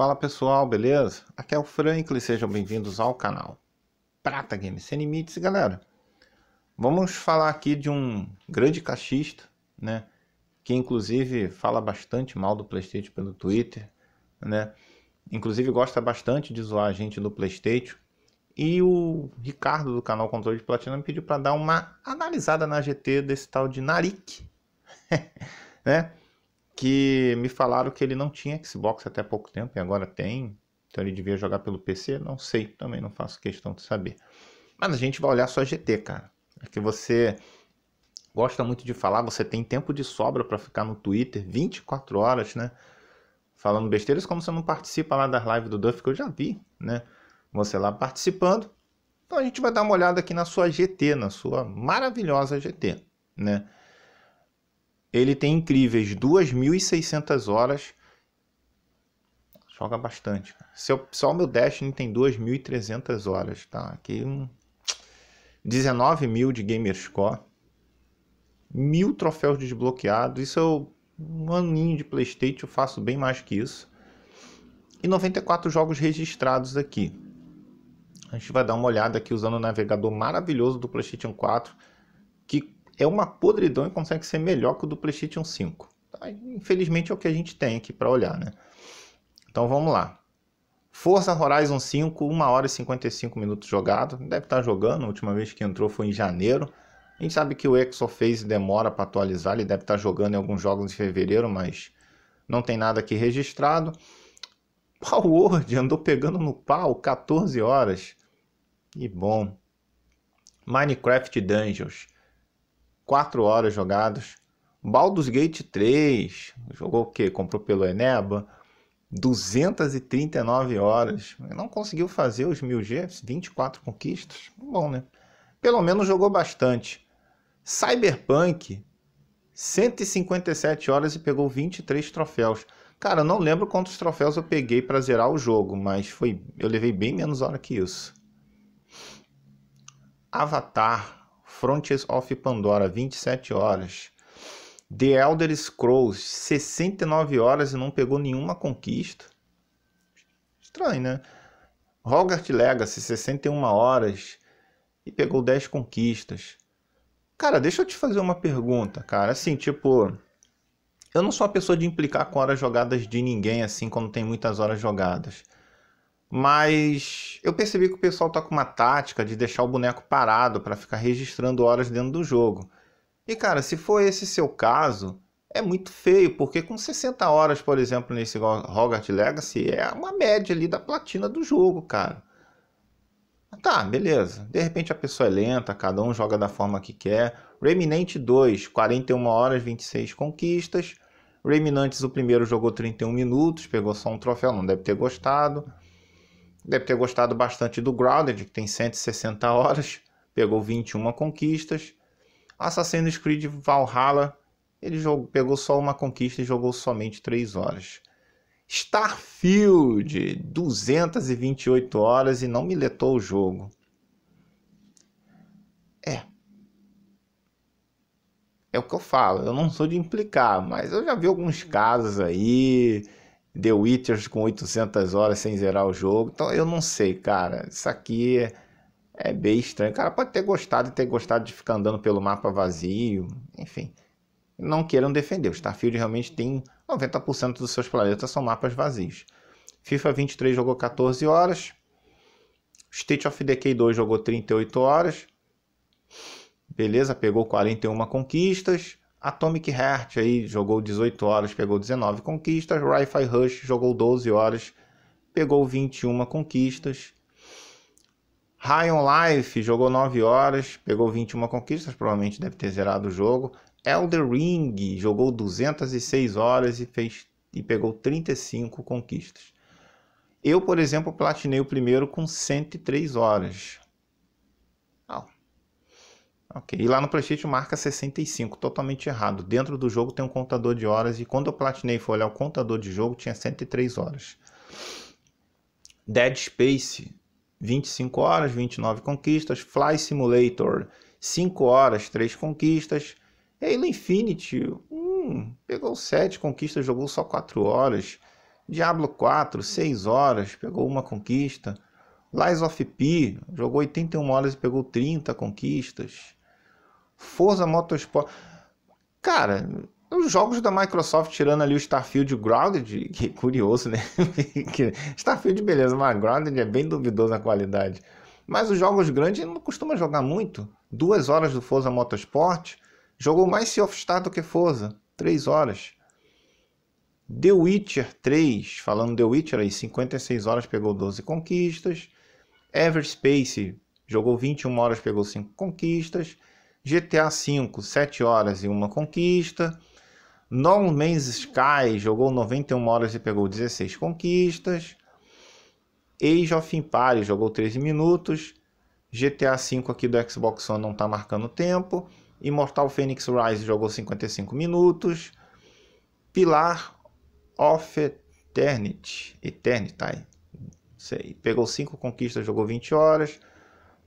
Fala pessoal, beleza? Aqui é o Franklin, sejam bem-vindos ao canal Prata Games Sem Limites, galera. Vamos falar aqui de um grande cachista, né? Que inclusive fala bastante mal do Playstation pelo Twitter, né? Inclusive gosta bastante de zoar a gente do Playstation. E o Ricardo do canal Controle de Platina me pediu para dar uma analisada na GT desse tal de Narik, né? que me falaram que ele não tinha Xbox até pouco tempo e agora tem. Então ele devia jogar pelo PC, não sei, também não faço questão de saber. Mas a gente vai olhar sua GT, cara. É que você gosta muito de falar, você tem tempo de sobra para ficar no Twitter 24 horas, né? Falando besteiras, como você não participa lá das lives do Duff, que eu já vi, né? Você lá participando. Então a gente vai dar uma olhada aqui na sua GT, na sua maravilhosa GT, né? Ele tem incríveis 2.600 horas. Joga bastante. Seu, só o meu Destiny tem 2.300 horas, tá? Aqui um... 19 mil de Gamerscore. Mil troféus desbloqueados. Isso é um aninho de Playstation, eu faço bem mais que isso. E 94 jogos registrados aqui. A gente vai dar uma olhada aqui usando o navegador maravilhoso do PlayStation 4 é uma podridão e consegue ser melhor que o do PlayStation 5. Tá, infelizmente é o que a gente tem aqui para olhar, né? Então vamos lá. Forza Horizon 5, 1 hora e 55 minutos jogado. Deve estar tá jogando, a última vez que entrou foi em janeiro. A gente sabe que o Exoface demora para atualizar, ele deve estar tá jogando em alguns jogos em fevereiro, mas não tem nada aqui registrado. Power, andou pegando no pau 14 horas. E bom. Minecraft Dungeons. 4 horas jogadas. Baldur's Gate 3, jogou o quê? Comprou pelo Eneba? 239 horas. Não conseguiu fazer os 1000G, 24 conquistas. Bom, né? Pelo menos jogou bastante. Cyberpunk, 157 horas e pegou 23 troféus. Cara, eu não lembro quantos troféus eu peguei para zerar o jogo, mas foi, eu levei bem menos hora que isso. Avatar, Frontiers of Pandora, 27 horas. The Elder Scrolls, 69 horas e não pegou nenhuma conquista. Estranho, né? Hogarth Legacy, 61 horas e pegou 10 conquistas. Cara, deixa eu te fazer uma pergunta, cara. Assim, tipo, eu não sou uma pessoa de implicar com horas jogadas de ninguém assim quando tem muitas horas jogadas. Mas eu percebi que o pessoal tá com uma tática de deixar o boneco parado para ficar registrando horas dentro do jogo. E cara, se for esse seu caso, é muito feio, porque com 60 horas, por exemplo, nesse Hogwarts Legacy, é uma média ali da platina do jogo, cara. Tá, beleza. De repente a pessoa é lenta, cada um joga da forma que quer. Reminente 2, 41 horas, 26 conquistas. Reminantes, o primeiro jogou 31 minutos, pegou só um troféu, não deve ter gostado. Deve ter gostado bastante do Grounded, que tem 160 horas, pegou 21 conquistas. Assassin's Creed Valhalla, ele jogou, pegou só uma conquista e jogou somente 3 horas. Starfield, 228 horas e não miletou o jogo. É. É o que eu falo, eu não sou de implicar, mas eu já vi alguns casos aí The Witcher com 800 horas sem zerar o jogo. Então eu não sei, cara. Isso aqui é, é bem estranho. O cara pode ter gostado e ter gostado de ficar andando pelo mapa vazio. Enfim, não queiram defender. O Starfield realmente tem 90% dos seus planetas são mapas vazios. FIFA 23 jogou 14 horas. State of Decay 2 jogou 38 horas. Beleza, pegou 41 conquistas. Atomic Heart aí jogou 18 horas, pegou 19 conquistas. wi Rush jogou 12 horas, pegou 21 conquistas. High on Life jogou 9 horas, pegou 21 conquistas, provavelmente deve ter zerado o jogo. Elder Ring jogou 206 horas e fez e pegou 35 conquistas. Eu, por exemplo, platinei o primeiro com 103 horas. Ok, e lá no PlayStation marca 65, totalmente errado. Dentro do jogo tem um contador de horas e quando eu platinei e fui olhar o contador de jogo tinha 103 horas. Dead Space, 25 horas, 29 conquistas. Fly Simulator, 5 horas, 3 conquistas. Halo Infinity, hum, pegou 7 conquistas, jogou só 4 horas. Diablo 4, 6 horas, pegou uma conquista. Lies of P, jogou 81 horas e pegou 30 conquistas. Forza Motorsport. Cara, os jogos da Microsoft, tirando ali o Starfield e o Grounded, que é curioso, né? Starfield, beleza, mas Grounded é bem duvidoso na qualidade. Mas os jogos grandes não costuma jogar muito. Duas horas do Forza Motorsport, jogou mais Sea of Star do que Forza. Três horas. The Witcher 3, falando The Witcher aí, 56 horas pegou 12 conquistas. Everspace jogou 21 horas, pegou 5 conquistas. GTA V, 7 horas e uma conquista. No Man's Sky jogou 91 horas e pegou 16 conquistas. Age of Empires jogou 13 minutos. GTA V aqui do Xbox One não está marcando tempo. Immortal Phoenix Rise jogou 55 minutos. Pilar of Eternity, Eternity, tá pegou 5 conquistas, jogou 20 horas.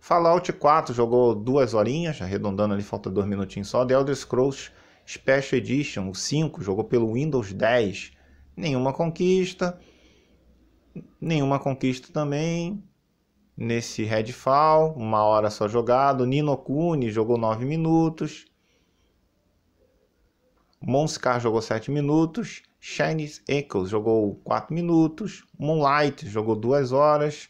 Fallout 4 jogou duas horinhas, arredondando ali, falta dois minutinhos só. The Elder Scrolls Special Edition, 5, jogou pelo Windows 10. Nenhuma conquista. Nenhuma conquista também. Nesse Redfall, uma hora só jogado. Nino Kuni jogou 9 minutos. Monscar jogou 7 minutos. Chinese Echoes jogou 4 minutos. Moonlight jogou 2 horas.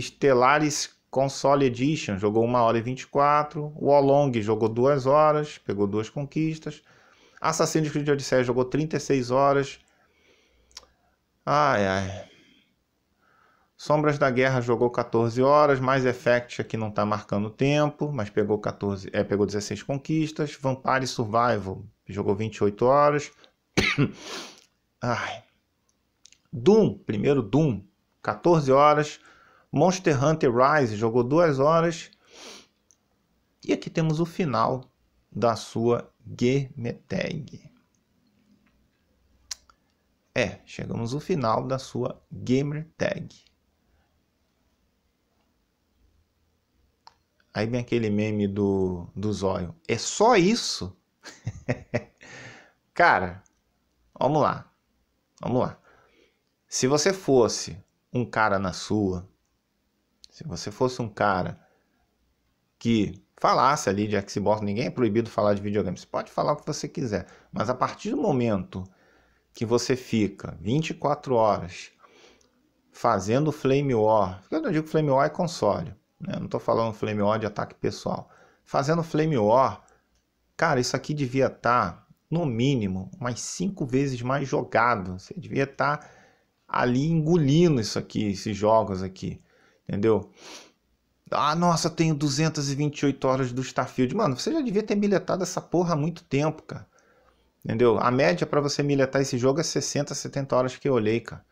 Stellaris Console Edition jogou 1 hora e 24. O Olong jogou 2 horas, pegou duas conquistas. Assassin's Creed Odyssey jogou 36 horas. Ai, ai. Sombras da Guerra jogou 14 horas, mais Effect aqui não tá marcando tempo, mas pegou 14, é, pegou 16 conquistas. Vampire Survival jogou 28 horas. ai. Doom, primeiro Doom, 14 horas. Monster Hunter Rise jogou duas horas. E aqui temos o final da sua Game Tag. É, chegamos ao final da sua Gamer Tag. Aí vem aquele meme do, do zóio. É só isso? Cara, vamos lá. Vamos lá. Se você fosse um cara na sua, se você fosse um cara que falasse ali de Xbox, ninguém é proibido falar de videogame, você pode falar o que você quiser, mas a partir do momento que você fica 24 horas fazendo flame war, eu não digo flame war é console, né? não estou falando flame war de ataque pessoal, fazendo flame war, cara, isso aqui devia estar, tá, no mínimo, umas 5 vezes mais jogado, você devia estar tá ali engolindo isso aqui, esses jogos aqui. Entendeu? Ah, nossa, tenho 228 horas do Starfield. Mano, você já devia ter miletado essa porra há muito tempo, cara. Entendeu? A média para você miletar esse jogo é 60, 70 horas que eu olhei, cara.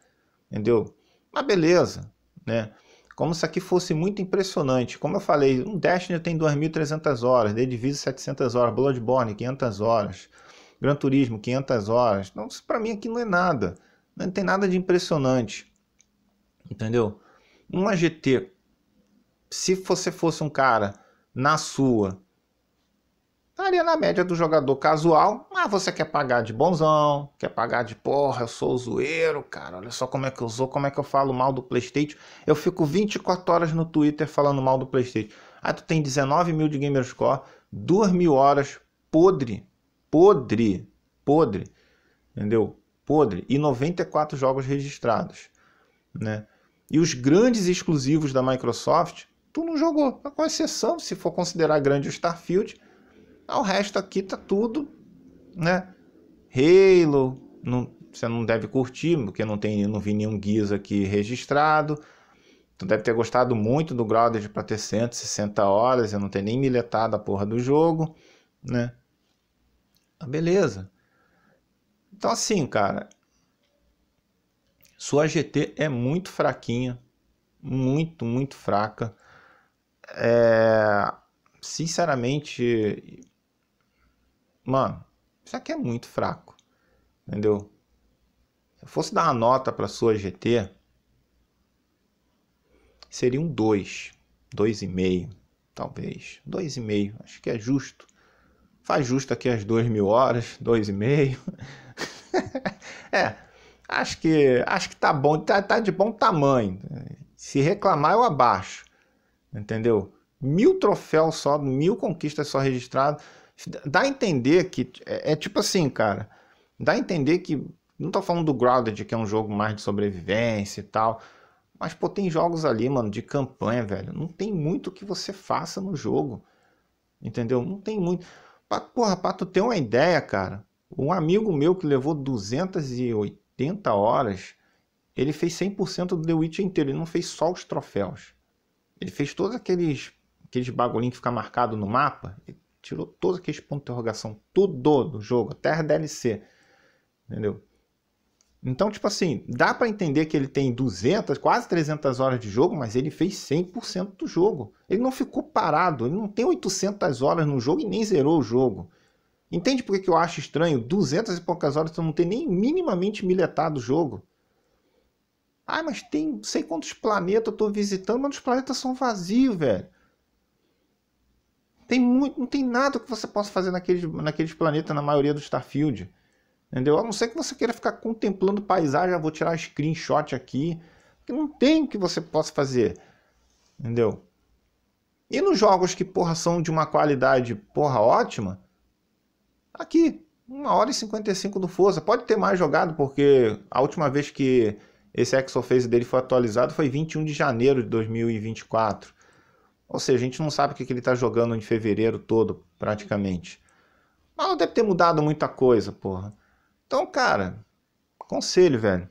Entendeu? Mas beleza, né? Como se aqui fosse muito impressionante. Como eu falei, um Destiny tem 2.300 horas, The Division 700 horas, Bloodborne 500 horas, Gran Turismo 500 horas. Não, para mim aqui não é nada. Não tem nada de impressionante. Entendeu? uma GT, se você fosse um cara na sua, estaria na média do jogador casual, mas você quer pagar de bonzão, quer pagar de porra, eu sou o zoeiro, cara, olha só como é que eu sou, como é que eu falo mal do Playstation, eu fico 24 horas no Twitter falando mal do Playstation. Aí tu tem 19 mil de Gamerscore, 2 mil horas, podre, podre, podre, entendeu? Podre, e 94 jogos registrados, né? E os grandes exclusivos da Microsoft, tu não jogou. Com exceção, se for considerar grande o Starfield, o resto aqui tá tudo, né? Halo, não, você não deve curtir, porque não, tem, não vi nenhum guiz aqui registrado. Tu deve ter gostado muito do Grounded para ter 160 horas, eu não tenho nem miletado a porra do jogo, né? Ah, beleza. Então assim, cara, sua GT é muito fraquinha, muito, muito fraca. É... Sinceramente, mano, isso aqui é muito fraco, entendeu? Se eu fosse dar uma nota para sua GT, seria um 2, 2,5, talvez. 2,5, acho que é justo. Faz justo aqui as 2 mil horas, 2,5. é, Acho que acho que tá bom, tá, tá de bom tamanho. Se reclamar, eu abaixo. Entendeu? Mil troféus só, mil conquistas só registradas. Dá a entender que. É, é tipo assim, cara. Dá a entender que. Não tô falando do Grounded, que é um jogo mais de sobrevivência e tal. Mas, pô, tem jogos ali, mano, de campanha, velho. Não tem muito que você faça no jogo. Entendeu? Não tem muito. Pra, porra, pra tu ter uma ideia, cara. Um amigo meu que levou 280 80 horas, ele fez 100% do The Witch inteiro, ele não fez só os troféus. Ele fez todos aqueles, aqueles bagulhinhos que fica marcado no mapa, ele tirou todos aqueles pontos de interrogação, tudo do jogo, até a DLC, entendeu? Então, tipo assim, dá para entender que ele tem 200, quase 300 horas de jogo, mas ele fez 100% do jogo. Ele não ficou parado, ele não tem 800 horas no jogo e nem zerou o jogo. Entende por que eu acho estranho? Duzentas e poucas horas tu então não tem nem minimamente miletado o jogo. Ah, mas tem sei quantos planetas eu tô visitando, mas os planetas são vazios, velho. Tem muito, não tem nada que você possa fazer naqueles, naqueles planetas, na maioria do Starfield. Entendeu? A não ser que você queira ficar contemplando paisagem, ah, vou tirar screenshot aqui. Não tem o que você possa fazer. Entendeu? E nos jogos que, porra, são de uma qualidade, porra, ótima, Aqui, 1 hora e 55 do Forza. Pode ter mais jogado, porque a última vez que esse Exoface dele foi atualizado foi 21 de janeiro de 2024. Ou seja, a gente não sabe o que ele está jogando em fevereiro todo, praticamente. Mas não deve ter mudado muita coisa, porra. Então, cara, conselho, velho.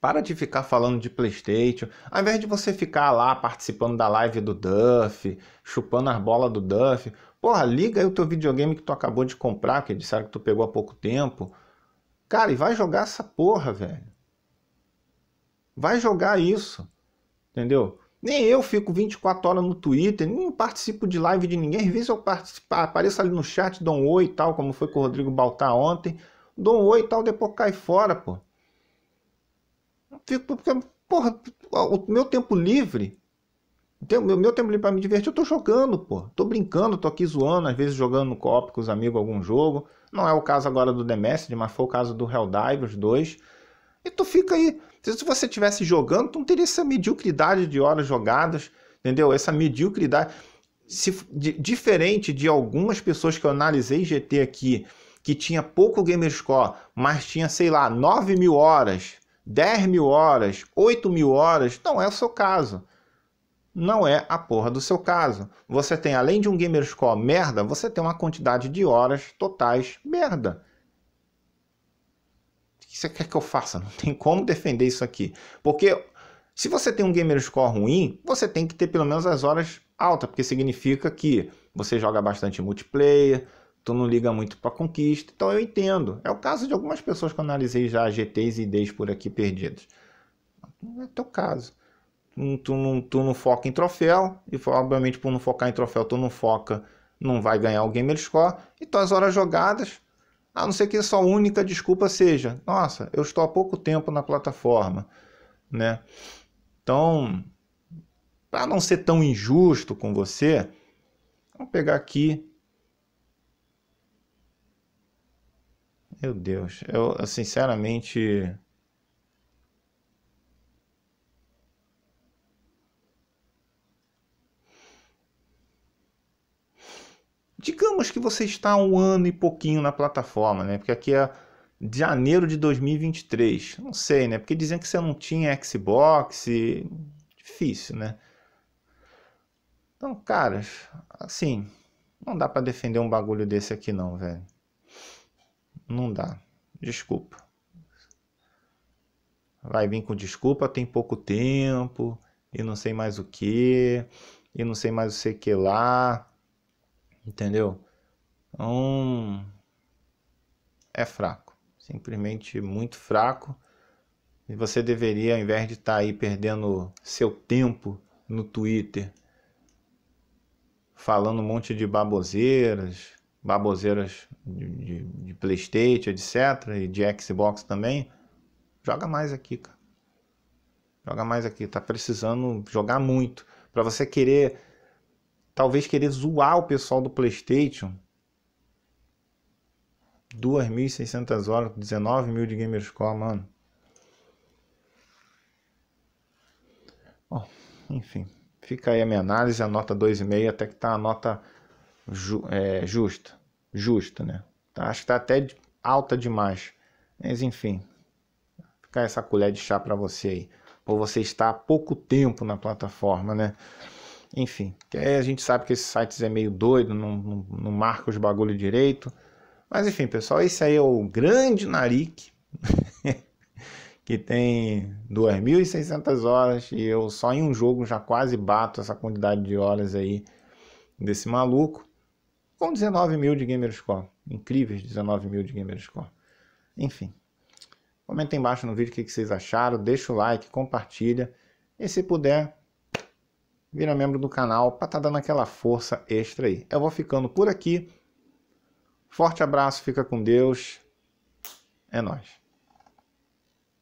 Para de ficar falando de Playstation. Ao invés de você ficar lá participando da live do Duff, chupando as bolas do Duff, Porra, liga aí o teu videogame que tu acabou de comprar, que disseram que tu pegou há pouco tempo. Cara, e vai jogar essa porra, velho. Vai jogar isso. Entendeu? Nem eu fico 24 horas no Twitter, nem participo de live de ninguém. Às vezes eu participo, apareço ali no chat, dou um oi e tal, como foi com o Rodrigo Baltar ontem. Dou um oi e tal, depois cai fora, pô. Fico, porque, porra, o meu tempo livre o meu tempo livre para me divertir, eu tô jogando, pô. Tô brincando, tô aqui zoando, às vezes jogando no copo com os amigos algum jogo. Não é o caso agora do The Message, mas foi o caso do Helldivers 2. E tu fica aí. Se você estivesse jogando, tu não teria essa mediocridade de horas jogadas, entendeu? Essa mediocridade. Se, de, diferente de algumas pessoas que eu analisei GT aqui, que tinha pouco gamer score, mas tinha, sei lá, 9 mil horas, 10 mil horas, 8 mil horas. Não é o seu caso não é a porra do seu caso. Você tem, além de um gamerscore merda, você tem uma quantidade de horas totais merda. O que você quer que eu faça? Não tem como defender isso aqui. Porque se você tem um gamerscore ruim, você tem que ter pelo menos as horas altas, porque significa que você joga bastante multiplayer, tu não liga muito para conquista. Então eu entendo. É o caso de algumas pessoas que eu analisei já GTs e IDs por aqui perdidos. Não é teu caso tu não, tu não foca em troféu, e obviamente por não focar em troféu, tu não foca, não vai ganhar o Gamer Score, então as horas jogadas, a não ser que a sua única desculpa seja, nossa, eu estou há pouco tempo na plataforma, né? Então, para não ser tão injusto com você, vamos pegar aqui. Meu Deus, eu sinceramente Digamos que você está um ano e pouquinho na plataforma, né? Porque aqui é de janeiro de 2023. Não sei, né? Porque diziam que você não tinha Xbox. E... Difícil, né? Então, caras, assim, não dá para defender um bagulho desse aqui não, velho. Não dá. Desculpa. Vai vir com desculpa, tem pouco tempo, e não sei mais o que, e não sei mais o que lá. Entendeu? Então, é fraco. Simplesmente muito fraco. E você deveria, ao invés de estar tá aí perdendo seu tempo no Twitter, falando um monte de baboseiras, baboseiras de, de, de Playstation, etc. E de Xbox também, joga mais aqui, cara. Joga mais aqui. Tá precisando jogar muito. para você querer talvez querer zoar o pessoal do PlayStation. 2.600 horas, 19 mil de Gamerscore, mano. Bom, enfim, fica aí a minha análise, a nota 2,5 até que tá a nota ju é, justa. Justa, né? Tá, acho que tá até alta demais. Mas enfim, fica essa colher de chá para você aí. Por você estar há pouco tempo na plataforma, né? Enfim, que a gente sabe que esses sites é meio doido, não, não, não marca os bagulho direito. Mas enfim, pessoal, esse aí é o grande narik que tem 2.600 horas e eu só em um jogo já quase bato essa quantidade de horas aí desse maluco, com 19 mil de Gamerscore. Incríveis 19 mil de Gamerscore. Enfim, comenta embaixo no vídeo o que vocês acharam, deixa o like, compartilha e se puder vira membro do canal para estar tá dando aquela força extra aí. Eu vou ficando por aqui. Forte abraço, fica com Deus. É nós.